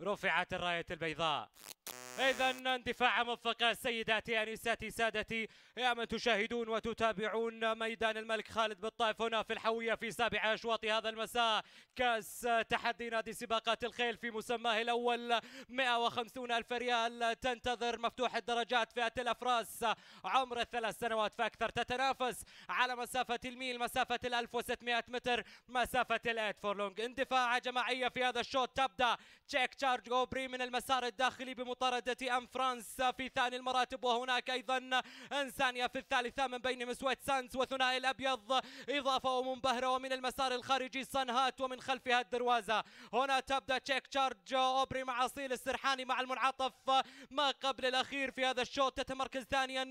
رفعت الراية البيضاء إذا اندفاع موفق سيداتي أنساتي سادتي يا من تشاهدون وتتابعون ميدان الملك خالد بالطائف هنا في الحوية في سابع أشواط هذا المساء كأس تحدي نادي سباقات الخيل في مسماه الأول 150 ألف ريال تنتظر مفتوح الدرجات فئة الأفراس عمر الثلاث سنوات فأكثر تتنافس على مسافة الميل مسافة ال 1600 متر مسافة الأيد فورلونج اندفاع جماعية في هذا الشوط تبدأ تشيك تشارج غوبري من المسار الداخلي بمطاردة أم فرانس في ثاني المراتب وهناك أيضا إنسانيا في الثالثة من بين مسويت سانز وثنائي الأبيض إضافة ومنبهرة ومن المسار الخارجي صنهات ومن خلفها الدروازة هنا تبدأ تشيك تشارج أوبري مع أصيل السرحاني مع المنعطف ما قبل الأخير في هذا الشوط تتمركز ثانيا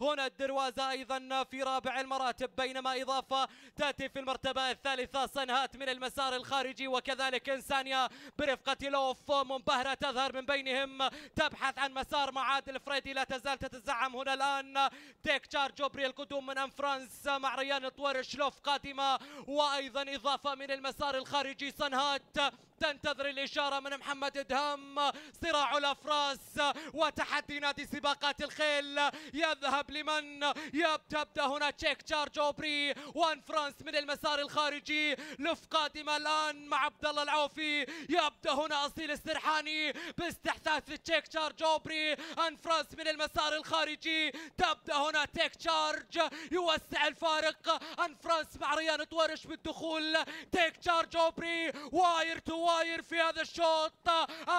هنا الدروازة أيضا في رابع المراتب بينما إضافة تأتي في المرتبة الثالثة صنهات من المسار الخارجي وكذلك إنسانيا برفقة كيلوف منبهرة تظهر من بينهم تبحث عن مسار معادل فريدي لا تزال تتزعم هنا الآن تيك تشار جوبري القدوم من أنفرانس مع ريان طوير شلوف قادمة وأيضا إضافة من المسار الخارجي صنهات تنتظر الإشارة من محمد إدهم صراع الأفراس وتحدي نادي سباقات الخيل يذهب لمن يبدأ هنا تشيك تشارج أوبري وان فرانس من المسار الخارجي لف قادمة الآن مع عبد الله العوفي يبدأ هنا أصيل السرحاني باستحثاث تشيك تشارج أوبري ان فرانس من المسار الخارجي تبدأ هنا تيك تشارج يوسع الفارق ان فرانس مع ريان طورش بالدخول تيك تشارج أوبري واير تو فواير في هذا الشوط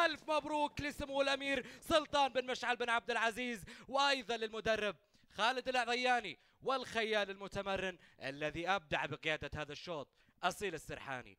ألف مبروك لسمو الأمير سلطان بن مشعل بن عبد العزيز وأيضا للمدرب خالد العضياني والخيال المتمرن الذي أبدع بقيادة هذا الشوط أصيل السرحاني